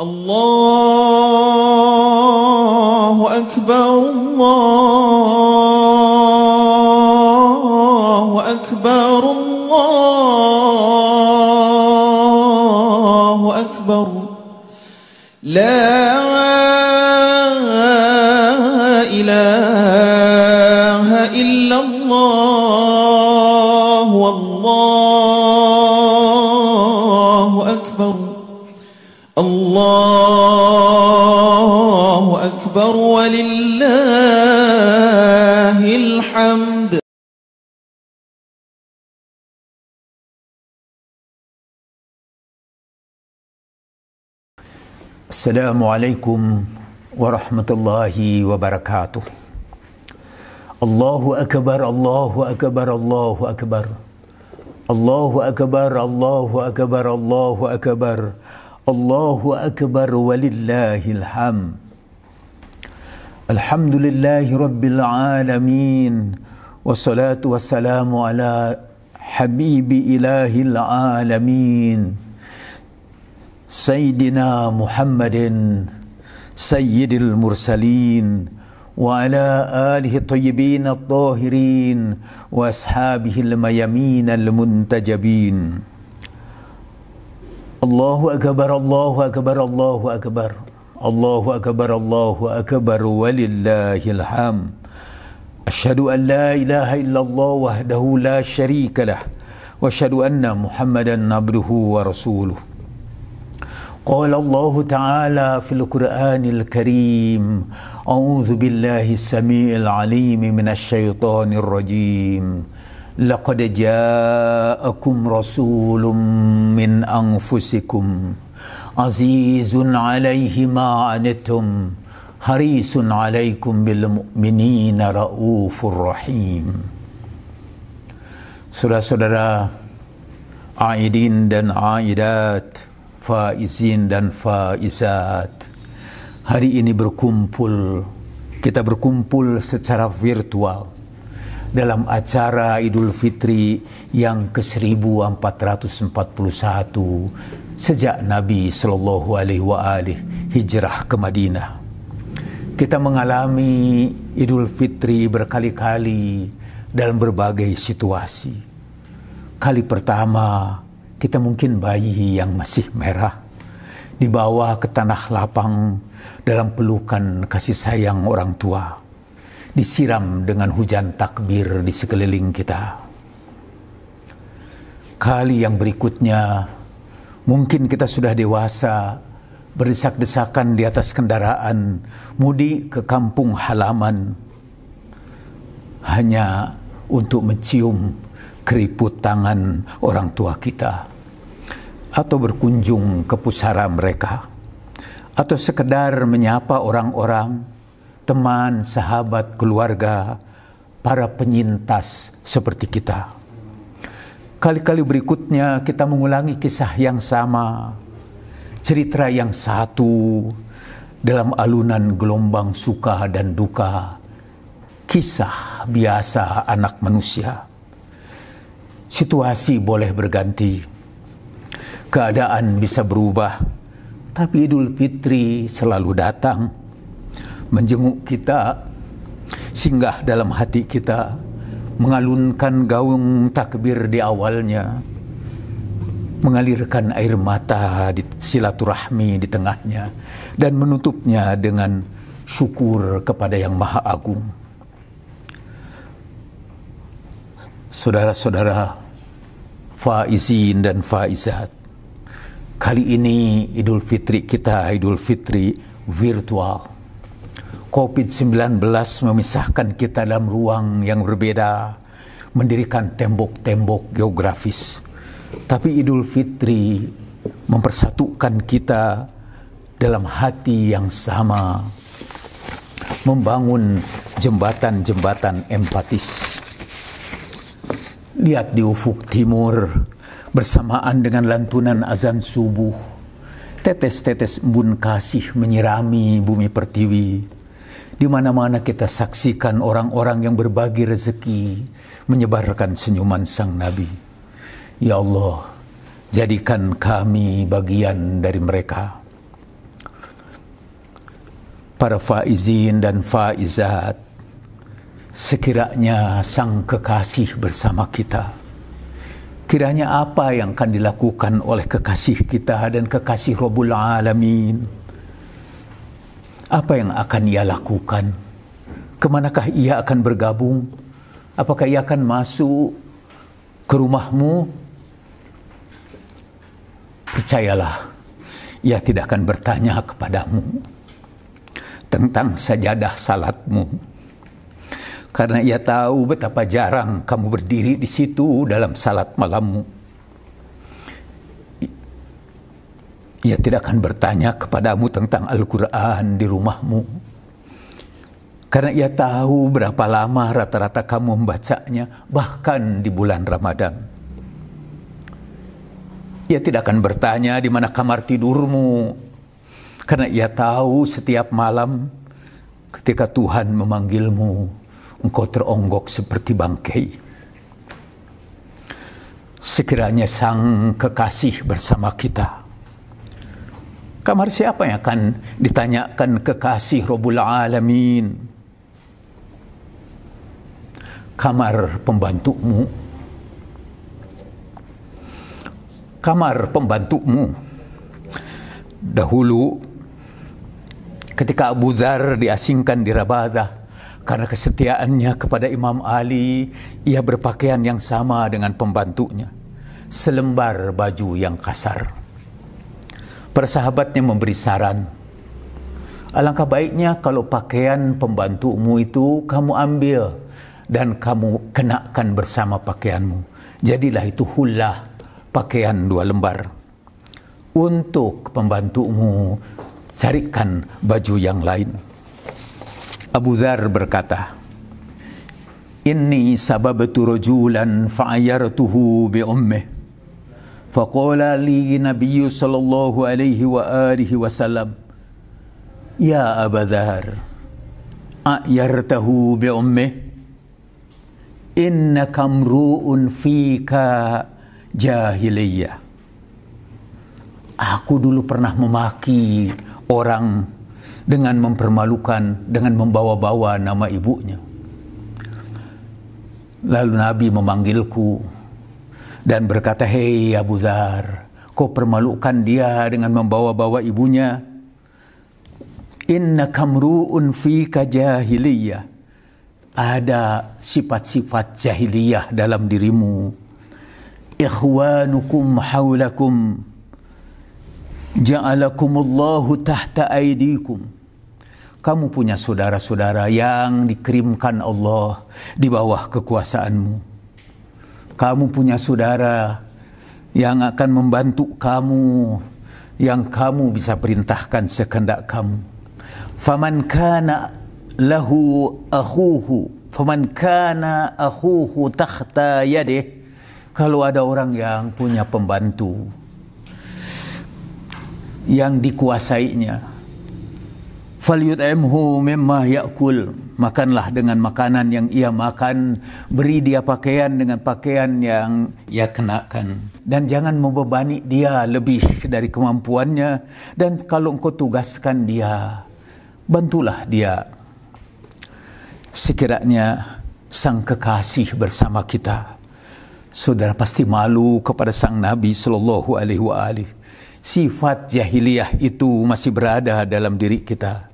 الله أكبر السلام عليكم ورحمة الله وبركاته الله أكبر الله أكبر الله أكبر الله أكبر الله أكبر الله أكبر الله أكبر ولله الحمد الحمد لله رب العالمين والصلاة والسلام على حبيب إله العالمين سيدنا محمد سيد المرسلين وعلى آله الطيبين الطاهرين وأصحابه الميمين المنتجبين الله أكبر الله أكبر الله أكبر الله أكبر الله أكبر ولله الحمد أشهد أن لا إله إلا الله وحده لا شريك له وأشهد أن محمدا عبده ورسوله قال الله تعالى في القرآن الكريم أعوذ بالله السميع العليم من الشيطان الرجيم لقد جاءكم رسول من أنفسكم عزيز عليه ما عنتم حريص عليكم بالمؤمنين رؤوف رحيم Saudara-saudara Aidin dan Aidat faizin dan faizat. Hari ini berkumpul, kita berkumpul secara virtual dalam acara Idul Fitri yang ke-1441 sejak Nabi Shallallahu Alaihi Wasallam hijrah ke Madinah. Kita mengalami Idul Fitri berkali-kali dalam berbagai situasi. Kali pertama kita mungkin bayi yang masih merah dibawa ke tanah lapang dalam pelukan kasih sayang orang tua, disiram dengan hujan takbir di sekeliling kita. Kali yang berikutnya, mungkin kita sudah dewasa, berdesak-desakan di atas kendaraan, mudik ke kampung halaman, hanya untuk mencium keriput tangan orang tua kita atau berkunjung ke pusara mereka atau sekedar menyapa orang-orang teman, sahabat, keluarga, para penyintas seperti kita. Kali-kali berikutnya kita mengulangi kisah yang sama, cerita yang satu dalam alunan gelombang suka dan duka, kisah biasa anak manusia situasi boleh berganti, keadaan bisa berubah, tapi Idul Fitri selalu datang menjenguk kita, singgah dalam hati kita, mengalunkan gaung takbir di awalnya, mengalirkan air mata di silaturahmi di tengahnya, dan menutupnya dengan syukur kepada Yang Maha Agung. saudara-saudara faizin dan faizat. Kali ini Idul Fitri kita, Idul Fitri virtual. COVID-19 memisahkan kita dalam ruang yang berbeda, mendirikan tembok-tembok geografis. Tapi Idul Fitri mempersatukan kita dalam hati yang sama, membangun jembatan-jembatan empatis. Lihat di ufuk timur, bersamaan dengan lantunan azan subuh, tetes-tetes embun kasih menyirami bumi pertiwi. Di mana-mana kita saksikan orang-orang yang berbagi rezeki menyebarkan senyuman sang Nabi. Ya Allah, jadikan kami bagian dari mereka. Para faizin dan faizat, Sekiranya sang kekasih bersama kita, kiranya apa yang akan dilakukan oleh kekasih kita dan kekasih Rabbul Alamin? Apa yang akan ia lakukan? Kemanakah ia akan bergabung? Apakah ia akan masuk ke rumahmu? Percayalah, ia tidak akan bertanya kepadamu tentang sajadah salatmu karena ia tahu betapa jarang kamu berdiri di situ dalam salat malammu. Ia tidak akan bertanya kepadamu tentang Al-Quran di rumahmu. Karena ia tahu berapa lama rata-rata kamu membacanya, bahkan di bulan Ramadan. Ia tidak akan bertanya di mana kamar tidurmu, karena ia tahu setiap malam ketika Tuhan memanggilmu, engkau teronggok seperti bangkai. Sekiranya sang kekasih bersama kita. Kamar siapa yang akan ditanyakan kekasih Rabbul Alamin? Kamar pembantumu. Kamar pembantumu. Dahulu ketika Abu Dhar diasingkan di Rabadah karena kesetiaannya kepada Imam Ali, ia berpakaian yang sama dengan pembantunya. Selembar baju yang kasar. Persahabatnya memberi saran. Alangkah baiknya kalau pakaian pembantumu itu kamu ambil dan kamu kenakan bersama pakaianmu. Jadilah itu hullah pakaian dua lembar. Untuk pembantumu, carikan baju yang lain. Abu Dhar berkata, Inni sababtu rajulan fa'ayartuhu bi ummih. Faqala li nabiyyu sallallahu alaihi wa alihi wasallam, Ya Abu Dhar, a'yartahu bi ummih. inna kamruun fika jahiliyah. Aku dulu pernah memaki orang dengan mempermalukan, dengan membawa-bawa nama ibunya. Lalu Nabi memanggilku dan berkata, Hei Abu Dhar, kau permalukan dia dengan membawa-bawa ibunya. Inna kamru'un fika jahiliyah. Ada sifat-sifat jahiliyah dalam dirimu. Ikhwanukum haulakum." Ja'alakumullahu tahta aidikum. Kamu punya saudara-saudara yang dikirimkan Allah di bawah kekuasaanmu. Kamu punya saudara yang akan membantu kamu, yang kamu bisa perintahkan sekendak kamu. Faman kana lahu akhuhu, faman kana akhuhu tahta yadih. Kalau ada orang yang punya pembantu, yang dikuasainya. Falyut'imhu mimma ya'kul. Makanlah dengan makanan yang ia makan. Beri dia pakaian dengan pakaian yang ia kenakan. Dan jangan membebani dia lebih dari kemampuannya. Dan kalau engkau tugaskan dia, bantulah dia. Sekiranya sang kekasih bersama kita. Saudara pasti malu kepada sang Nabi sallallahu alaihi Wasallam sifat jahiliyah itu masih berada dalam diri kita.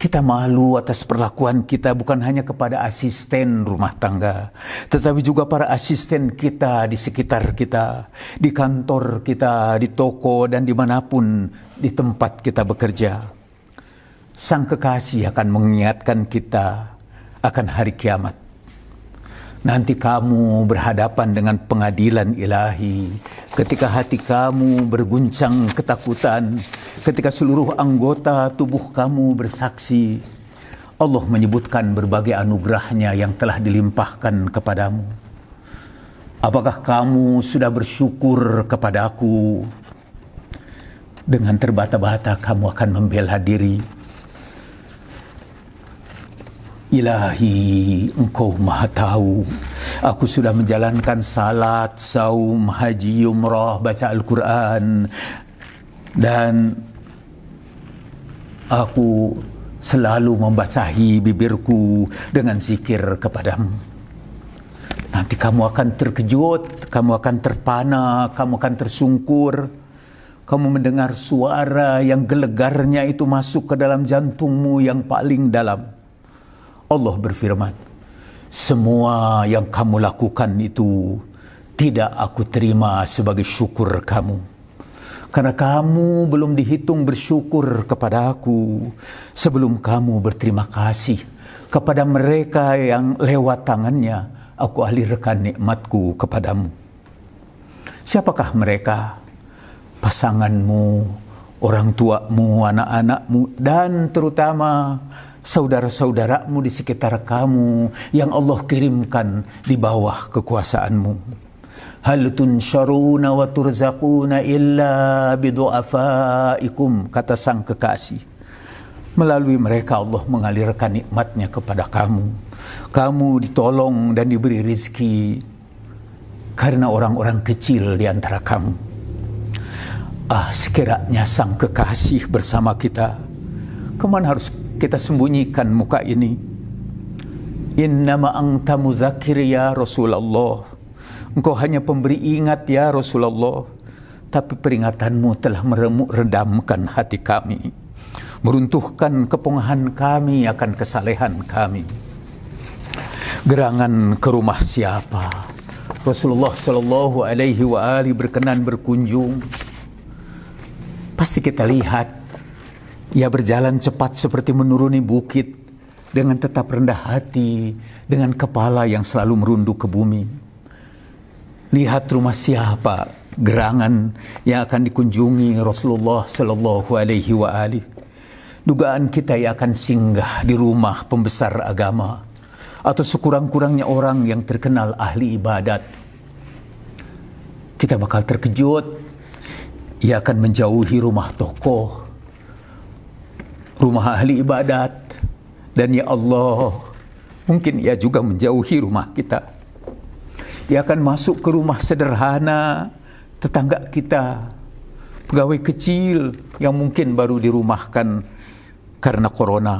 Kita malu atas perlakuan kita bukan hanya kepada asisten rumah tangga, tetapi juga para asisten kita di sekitar kita, di kantor kita, di toko, dan dimanapun di tempat kita bekerja. Sang kekasih akan mengingatkan kita akan hari kiamat Nanti kamu berhadapan dengan pengadilan ilahi. Ketika hati kamu berguncang ketakutan, ketika seluruh anggota tubuh kamu bersaksi, Allah menyebutkan berbagai anugerahnya yang telah dilimpahkan kepadamu. Apakah kamu sudah bersyukur kepada aku? Dengan terbata-bata kamu akan membela diri Ilahi, engkau maha tahu. Aku sudah menjalankan salat, saum, haji, umrah, baca Al-Quran. Dan aku selalu membasahi bibirku dengan zikir kepadamu. Nanti kamu akan terkejut, kamu akan terpana, kamu akan tersungkur. Kamu mendengar suara yang gelegarnya itu masuk ke dalam jantungmu yang paling dalam Allah berfirman, semua yang kamu lakukan itu tidak aku terima sebagai syukur kamu. Karena kamu belum dihitung bersyukur kepada aku sebelum kamu berterima kasih kepada mereka yang lewat tangannya aku alirkan nikmatku kepadamu. Siapakah mereka? Pasanganmu, orang tuamu, anak-anakmu, dan terutama saudara-saudaramu di sekitar kamu yang Allah kirimkan di bawah kekuasaanmu. Hal tunsyaruna wa turzakuna illa bidu'afaikum kata sang kekasih. Melalui mereka Allah mengalirkan nikmatnya kepada kamu. Kamu ditolong dan diberi rizki karena orang-orang kecil di antara kamu. Ah sekiranya sang kekasih bersama kita. Kemana harus kita sembunyikan muka ini. Innama anta mudzakir ya Rasulullah. Engkau hanya pemberi ingat ya Rasulullah. Tapi peringatanmu telah meremuk redamkan hati kami. Meruntuhkan kepongahan kami akan kesalehan kami. Gerangan ke rumah siapa? Rasulullah Shallallahu Alaihi Wasallam berkenan berkunjung. Pasti kita lihat ia berjalan cepat seperti menuruni bukit dengan tetap rendah hati, dengan kepala yang selalu merunduk ke bumi. Lihat rumah siapa gerangan yang akan dikunjungi Rasulullah Shallallahu Alaihi Wasallam. Dugaan kita ia akan singgah di rumah pembesar agama atau sekurang-kurangnya orang yang terkenal ahli ibadat. Kita bakal terkejut. Ia akan menjauhi rumah tokoh rumah ahli ibadat. Dan ya Allah, mungkin ia juga menjauhi rumah kita. Ia akan masuk ke rumah sederhana tetangga kita, pegawai kecil yang mungkin baru dirumahkan karena corona.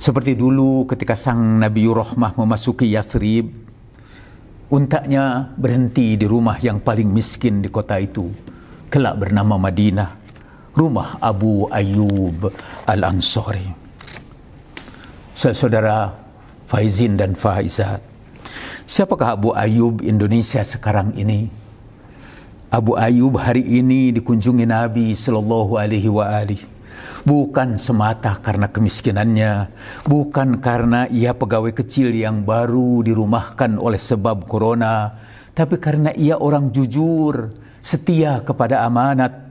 Seperti dulu ketika sang Nabi Rahmah memasuki Yathrib, untaknya berhenti di rumah yang paling miskin di kota itu, kelak bernama Madinah rumah Abu Ayyub Al-Ansari. Saudara Faizin dan Faizat, siapakah Abu Ayyub Indonesia sekarang ini? Abu Ayyub hari ini dikunjungi Nabi Shallallahu Alaihi Wasallam bukan semata karena kemiskinannya, bukan karena ia pegawai kecil yang baru dirumahkan oleh sebab corona, tapi karena ia orang jujur, setia kepada amanat,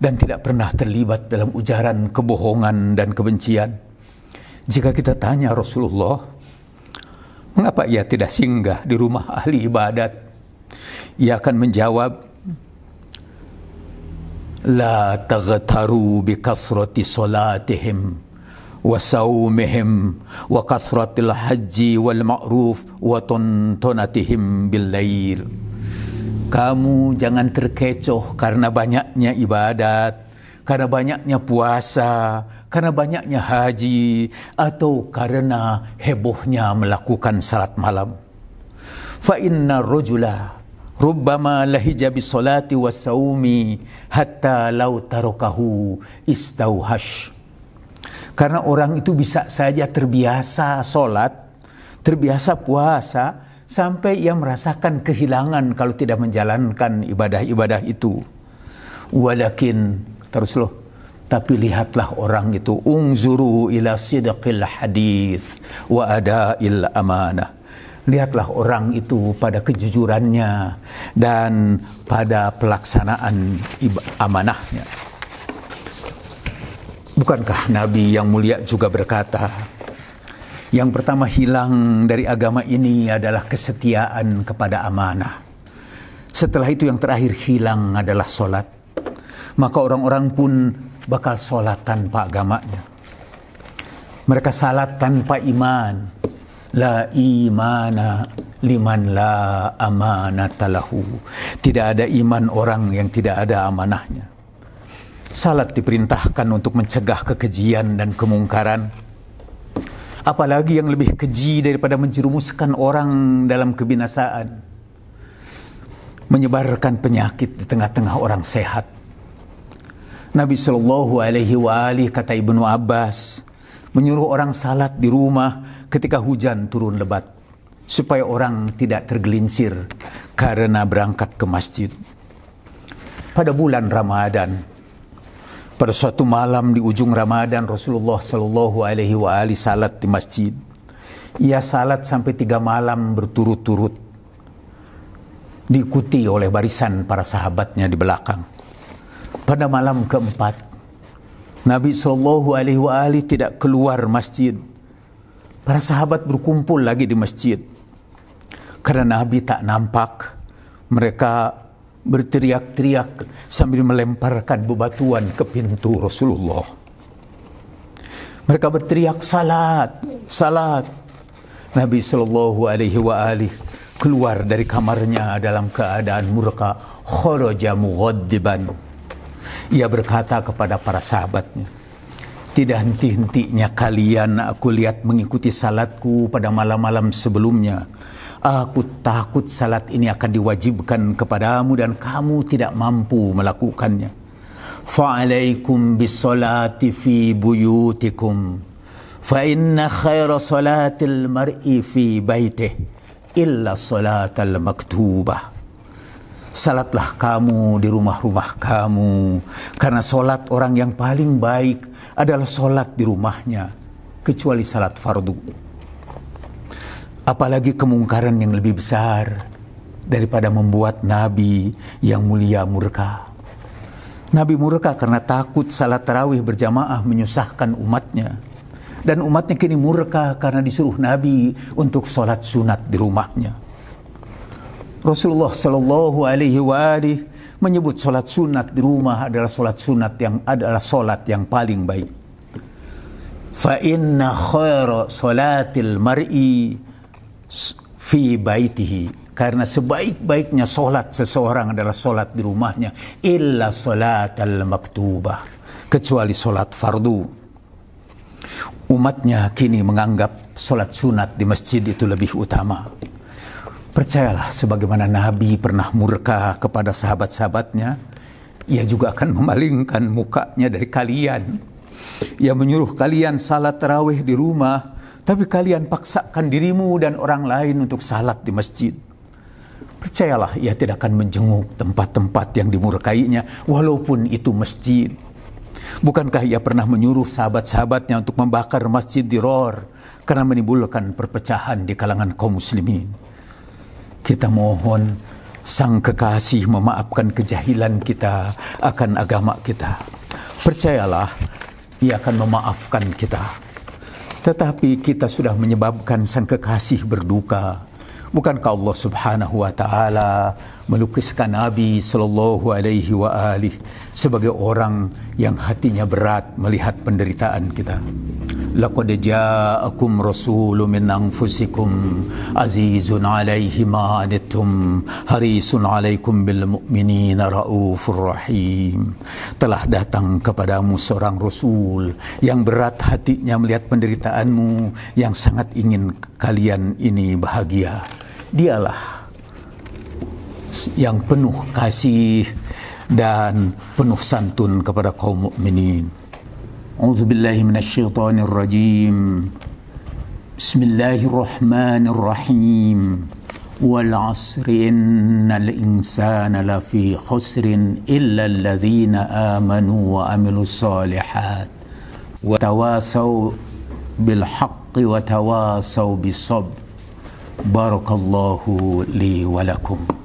dan tidak pernah terlibat dalam ujaran kebohongan dan kebencian. Jika kita tanya Rasulullah, mengapa ia tidak singgah di rumah ahli ibadat? Ia akan menjawab, La taghtaru bi kasrati salatihim wa saumihim wa kasratil hajji kamu jangan terkecoh karena banyaknya ibadat, karena banyaknya puasa, karena banyaknya haji, atau karena hebohnya melakukan salat malam. Fa inna rojula rubbama lahija bisolati wasaumi hatta lau tarokahu istauhash. Karena orang itu bisa saja terbiasa solat, terbiasa puasa, sampai ia merasakan kehilangan kalau tidak menjalankan ibadah-ibadah itu. Walakin terus loh, tapi lihatlah orang itu ungzuru ila sidqil hadis wa ada'il amanah. Lihatlah orang itu pada kejujurannya dan pada pelaksanaan amanahnya. Bukankah Nabi yang mulia juga berkata, yang pertama hilang dari agama ini adalah kesetiaan kepada amanah. Setelah itu yang terakhir hilang adalah solat. Maka orang-orang pun bakal solat tanpa agamanya. Mereka salat tanpa iman. La imana liman la amanatalahu. Tidak ada iman orang yang tidak ada amanahnya. Salat diperintahkan untuk mencegah kekejian dan kemungkaran Apalagi yang lebih keji daripada menjerumuskan orang dalam kebinasaan. Menyebarkan penyakit di tengah-tengah orang sehat. Nabi Shallallahu Alaihi Wasallam kata Ibnu Abbas menyuruh orang salat di rumah ketika hujan turun lebat supaya orang tidak tergelincir karena berangkat ke masjid. Pada bulan Ramadan, pada suatu malam di ujung Ramadan Rasulullah Shallallahu Alaihi Wasallam salat di masjid. Ia salat sampai tiga malam berturut-turut. Diikuti oleh barisan para sahabatnya di belakang. Pada malam keempat, Nabi Shallallahu Alaihi Wasallam tidak keluar masjid. Para sahabat berkumpul lagi di masjid. Karena Nabi tak nampak, mereka berteriak-teriak sambil melemparkan bebatuan ke pintu Rasulullah. Mereka berteriak salat, salat. Nabi Shallallahu alaihi Wasallam keluar dari kamarnya dalam keadaan murka, kharaja mughaddiban. Ia berkata kepada para sahabatnya, tidak henti-hentinya kalian aku lihat mengikuti salatku pada malam-malam sebelumnya Aku takut salat ini akan diwajibkan kepadamu dan kamu tidak mampu melakukannya. Fa'alaikum bisolati fi buyutikum. Fainna inna khaira salatil mar'i fi baiteh, illa salatal maktubah. Salatlah kamu di rumah-rumah kamu. Karena solat orang yang paling baik adalah solat di rumahnya. Kecuali salat fardu. Apalagi kemungkaran yang lebih besar daripada membuat Nabi yang mulia murka. Nabi murka karena takut salat tarawih berjamaah menyusahkan umatnya. Dan umatnya kini murka karena disuruh Nabi untuk sholat sunat di rumahnya. Rasulullah Shallallahu Alaihi Wasallam menyebut sholat sunat di rumah adalah sholat sunat yang adalah sholat yang paling baik. Fa inna khaira salatil mar'i fi baitihi karena sebaik-baiknya solat seseorang adalah solat di rumahnya illa solat al maktubah kecuali solat fardu umatnya kini menganggap solat sunat di masjid itu lebih utama percayalah sebagaimana Nabi pernah murka kepada sahabat-sahabatnya ia juga akan memalingkan mukanya dari kalian ia menyuruh kalian salat terawih di rumah tapi kalian paksakan dirimu dan orang lain untuk salat di masjid. Percayalah ia tidak akan menjenguk tempat-tempat yang dimurkainya walaupun itu masjid. Bukankah ia pernah menyuruh sahabat-sahabatnya untuk membakar masjid di Ror karena menimbulkan perpecahan di kalangan kaum muslimin? Kita mohon Sang Kekasih memaafkan kejahilan kita akan agama kita. Percayalah, ia akan memaafkan kita. Tetapi kita sudah menyebabkan sang kekasih berduka. Bukankah Allah Subhanahu wa taala melukiskan Nabi Shallallahu Alaihi wa alih, sebagai orang yang hatinya berat melihat penderitaan kita. Laqad ja'akum rasulun min anfusikum azizun 'alaihi ma 'anittum harisun 'alaikum bil mu'minina raufur rahim. Telah datang kepadamu seorang rasul yang berat hatinya melihat penderitaanmu yang sangat ingin kalian ini bahagia. Dialah yang penuh kasih dan penuh santun kepada kaum mukminin. Auzubillahi minasyaitonirrajim. Bismillahirrahmanirrahim. Wal 'asri innal insana lafi khusrin illa alladhina amanu wa 'amilus solihat wa tawasaw bil haqqi wa tawasaw bis sabr. Barakallahu li wa lakum.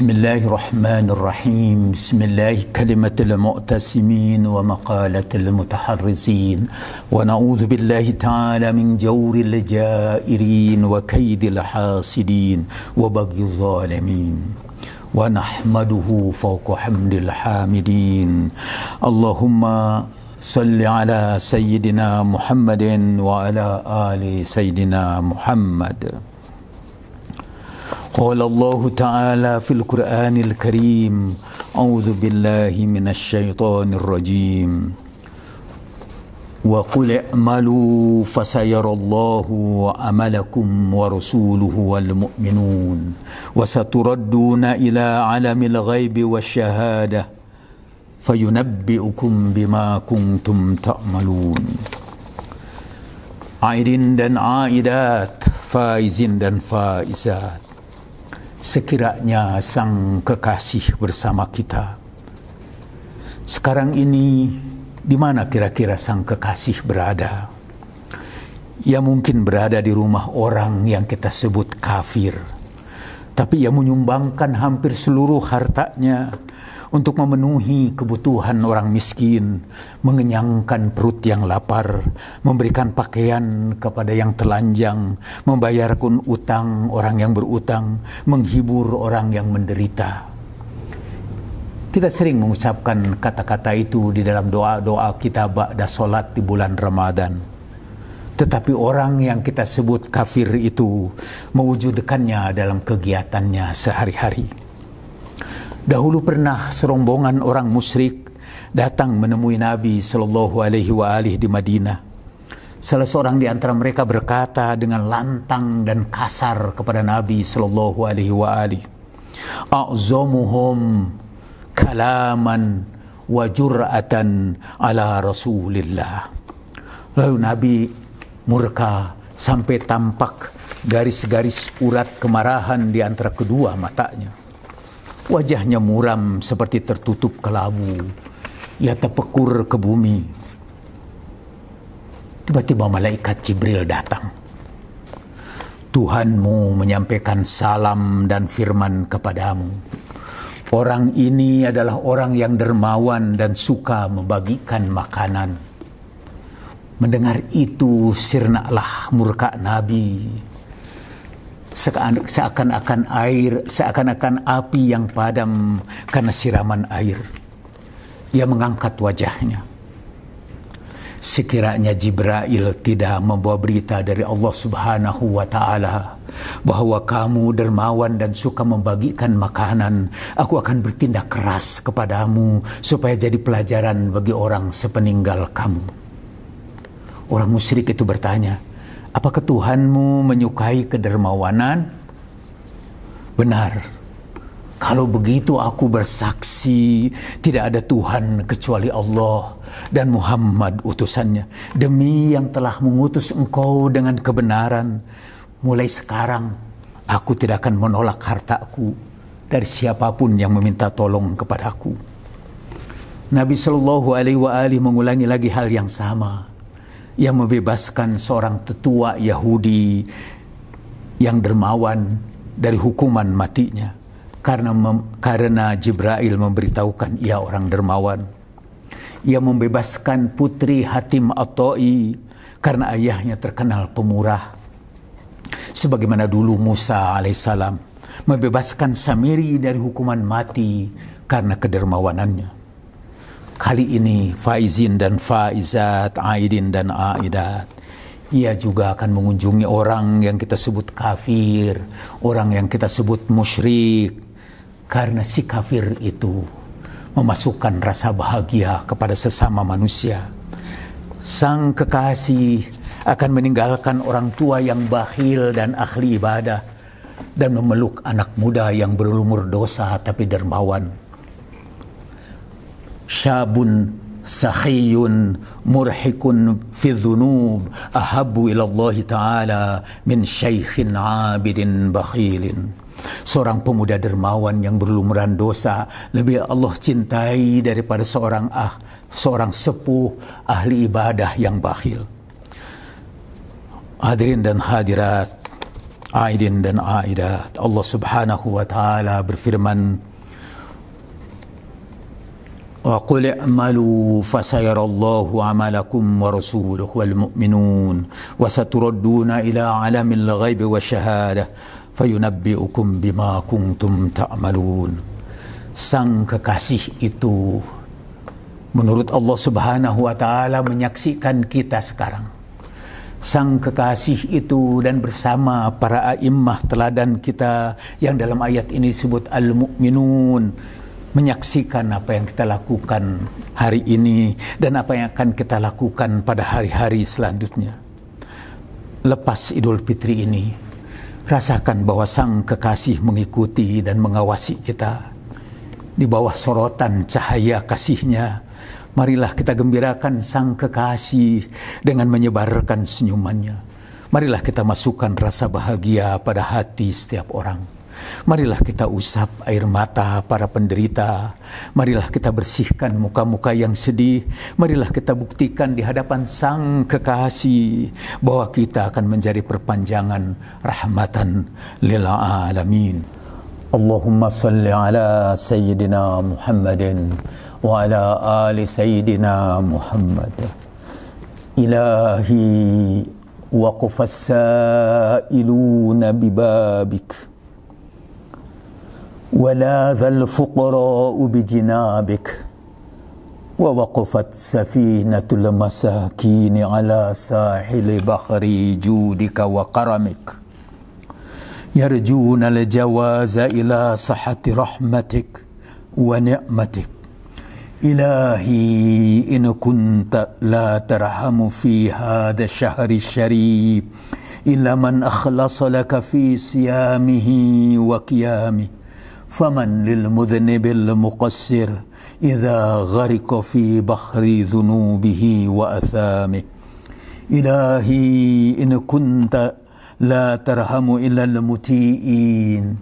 بسم الله الرحمن الرحيم بسم الله كلمة المؤتسمين ومقالة المتحرزين ونعوذ بالله تعالى من جور الجائرين وكيد الحاسدين وبغي الظالمين ونحمده فوق حمد الحامدين اللهم صل على سيدنا محمد وعلى آل سيدنا محمد قال الله تعالى في القرآن الكريم أعوذ بالله من الشيطان الرجيم وقل اعملوا فسيرى الله عملكم ورسوله والمؤمنون وستردون إلى عالم الغيب والشهادة فينبئكم بما كنتم تعملون عائدين دن عائدات فائزين دن فائزات Sekiranya sang kekasih bersama kita, sekarang ini di mana kira-kira sang kekasih berada? Ia mungkin berada di rumah orang yang kita sebut kafir, tapi ia menyumbangkan hampir seluruh hartanya untuk memenuhi kebutuhan orang miskin, mengenyangkan perut yang lapar, memberikan pakaian kepada yang telanjang, membayarkan utang orang yang berutang, menghibur orang yang menderita. Kita sering mengucapkan kata-kata itu di dalam doa-doa kita ba'da solat di bulan Ramadan. Tetapi orang yang kita sebut kafir itu mewujudkannya dalam kegiatannya sehari-hari. Dahulu pernah serombongan orang musyrik datang menemui Nabi Shallallahu Alaihi Wasallam di Madinah. Salah seorang di antara mereka berkata dengan lantang dan kasar kepada Nabi Shallallahu Alaihi Wasallam, "Azomuhum kalaman wa jur'atan ala Rasulillah." Lalu Nabi murka sampai tampak garis-garis urat kemarahan di antara kedua matanya. Wajahnya muram seperti tertutup kelabu. Ia terpekur ke bumi. Tiba-tiba malaikat Jibril datang. Tuhanmu menyampaikan salam dan firman kepadamu. Orang ini adalah orang yang dermawan dan suka membagikan makanan. Mendengar itu sirnaklah murka Nabi seakan-akan air, seakan-akan api yang padam karena siraman air. Ia mengangkat wajahnya. Sekiranya Jibrail tidak membawa berita dari Allah Subhanahu wa taala bahwa kamu dermawan dan suka membagikan makanan, aku akan bertindak keras kepadamu supaya jadi pelajaran bagi orang sepeninggal kamu. Orang musyrik itu bertanya, Apakah Tuhanmu menyukai kedermawanan? Benar. Kalau begitu aku bersaksi tidak ada Tuhan kecuali Allah dan Muhammad utusannya. Demi yang telah mengutus engkau dengan kebenaran. Mulai sekarang aku tidak akan menolak hartaku dari siapapun yang meminta tolong kepadaku. Nabi Shallallahu Alaihi Wasallam mengulangi lagi hal yang sama yang membebaskan seorang tetua Yahudi yang dermawan dari hukuman matinya karena mem, karena Jibril memberitahukan ia orang dermawan. Ia membebaskan putri Hatim Atoi karena ayahnya terkenal pemurah. Sebagaimana dulu Musa alaihissalam membebaskan Samiri dari hukuman mati karena kedermawanannya kali ini faizin dan faizat, aidin dan aidat. Ia juga akan mengunjungi orang yang kita sebut kafir, orang yang kita sebut musyrik. Karena si kafir itu memasukkan rasa bahagia kepada sesama manusia. Sang kekasih akan meninggalkan orang tua yang bakhil dan ahli ibadah dan memeluk anak muda yang berlumur dosa tapi dermawan syabun sakhiyun murhikun fi dhunub ahabu ila Allah taala min syaikhin abidin bakhilin seorang pemuda dermawan yang berlumuran dosa lebih Allah cintai daripada seorang ah seorang sepuh ahli ibadah yang bakhil hadirin dan hadirat aidin dan aidat Allah Subhanahu wa taala berfirman وقل اعملوا فسيرى الله عملكم ورسوله والمؤمنون وستردون إلى عالم الغيب والشهادة فينبئكم بما kuntum ta'malun sang kekasih itu menurut Allah Subhanahu wa taala menyaksikan kita sekarang sang kekasih itu dan bersama para a'immah teladan kita yang dalam ayat ini disebut al-mu'minun menyaksikan apa yang kita lakukan hari ini dan apa yang akan kita lakukan pada hari-hari selanjutnya. Lepas Idul Fitri ini, rasakan bahwa Sang Kekasih mengikuti dan mengawasi kita. Di bawah sorotan cahaya kasihnya, marilah kita gembirakan Sang Kekasih dengan menyebarkan senyumannya. Marilah kita masukkan rasa bahagia pada hati setiap orang Marilah kita usap air mata para penderita. Marilah kita bersihkan muka-muka yang sedih. Marilah kita buktikan di hadapan Sang Kekasih bahwa kita akan menjadi perpanjangan rahmatan lil alamin. Allahumma salli ala sayyidina Muhammadin wa ala ali sayyidina Muhammad. Ilahi وقف السائلون ببابك ولاذ الفقراء بجنابك ووقفت سفينة المساكين على ساحل بحر جودك وكرمك يرجون الجواز إلى صحة رحمتك ونعمتك إلهي إن كنت لا ترحم في هذا الشهر الشريف إلا من أخلص لك في صيامه وقيامه فمن للمذنب المقصر اذا غرق في بحر ذنوبه واثامه الهي ان كنت لا ترحم الا المتيئين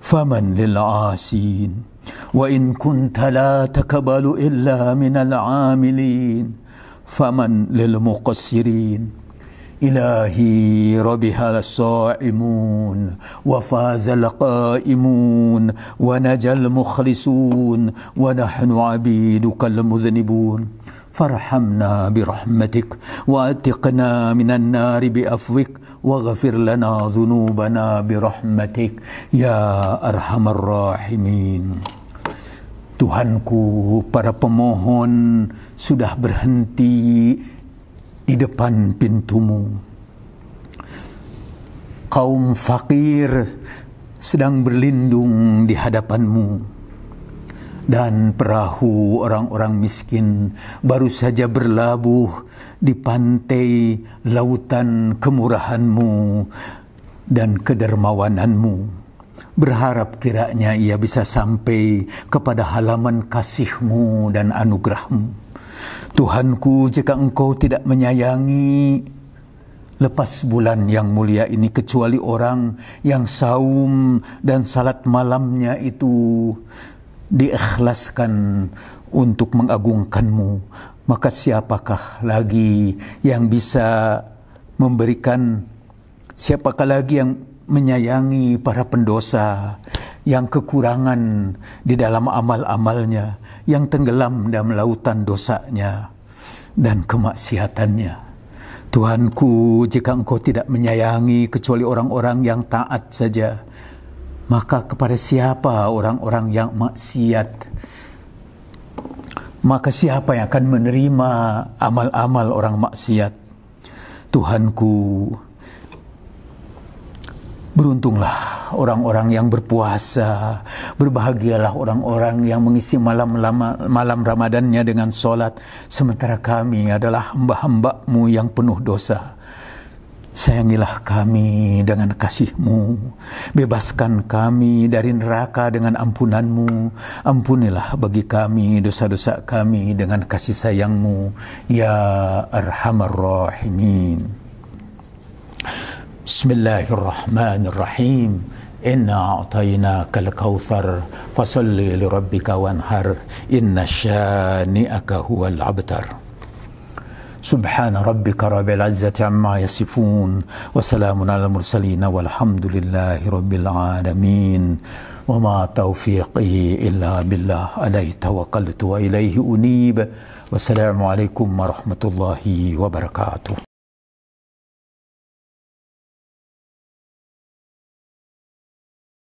فمن للعاسين وان كنت لا تقبل الا من العاملين فمن للمقصرين إلهي ربها الصائمون وفاز القائمون ونجى المخلصون ونحن عبيدك المذنبون فارحمنا برحمتك واتقنا من النار بأفوك واغفر لنا ذنوبنا برحمتك يا أرحم الراحمين Tuhanku, para pemohon sudah berhenti di depan pintumu. Kaum fakir sedang berlindung di hadapanmu. Dan perahu orang-orang miskin baru saja berlabuh di pantai lautan kemurahanmu dan kedermawananmu. Berharap kiranya ia bisa sampai kepada halaman kasihmu dan anugerahmu Tuhanku, jika engkau tidak menyayangi lepas bulan yang mulia ini kecuali orang yang saum dan salat malamnya itu diikhlaskan untuk mengagungkanmu, maka siapakah lagi yang bisa memberikan siapakah lagi yang menyayangi para pendosa yang kekurangan di dalam amal-amalnya yang tenggelam dalam lautan dosanya dan kemaksiatannya. Tuhanku, jika engkau tidak menyayangi kecuali orang-orang yang taat saja, maka kepada siapa orang-orang yang maksiat? Maka siapa yang akan menerima amal-amal orang maksiat? Tuhanku, Beruntunglah orang-orang yang berpuasa, berbahagialah orang-orang yang mengisi malam lama, malam Ramadannya dengan solat, sementara kami adalah hamba-hambamu yang penuh dosa. Sayangilah kami dengan kasihmu, bebaskan kami dari neraka dengan ampunanmu, ampunilah bagi kami dosa-dosa kami dengan kasih sayangmu, ya Arhamar Rahimin. بسم الله الرحمن الرحيم إنا أعطيناك الكوثر فصل لربك وانحر إن شانئك هو الأبتر سبحان ربك رب العزة عما يصفون وسلام على المرسلين والحمد لله رب العالمين وما توفيقي إلا بالله عليه توكلت وإليه أنيب والسلام عليكم ورحمة الله وبركاته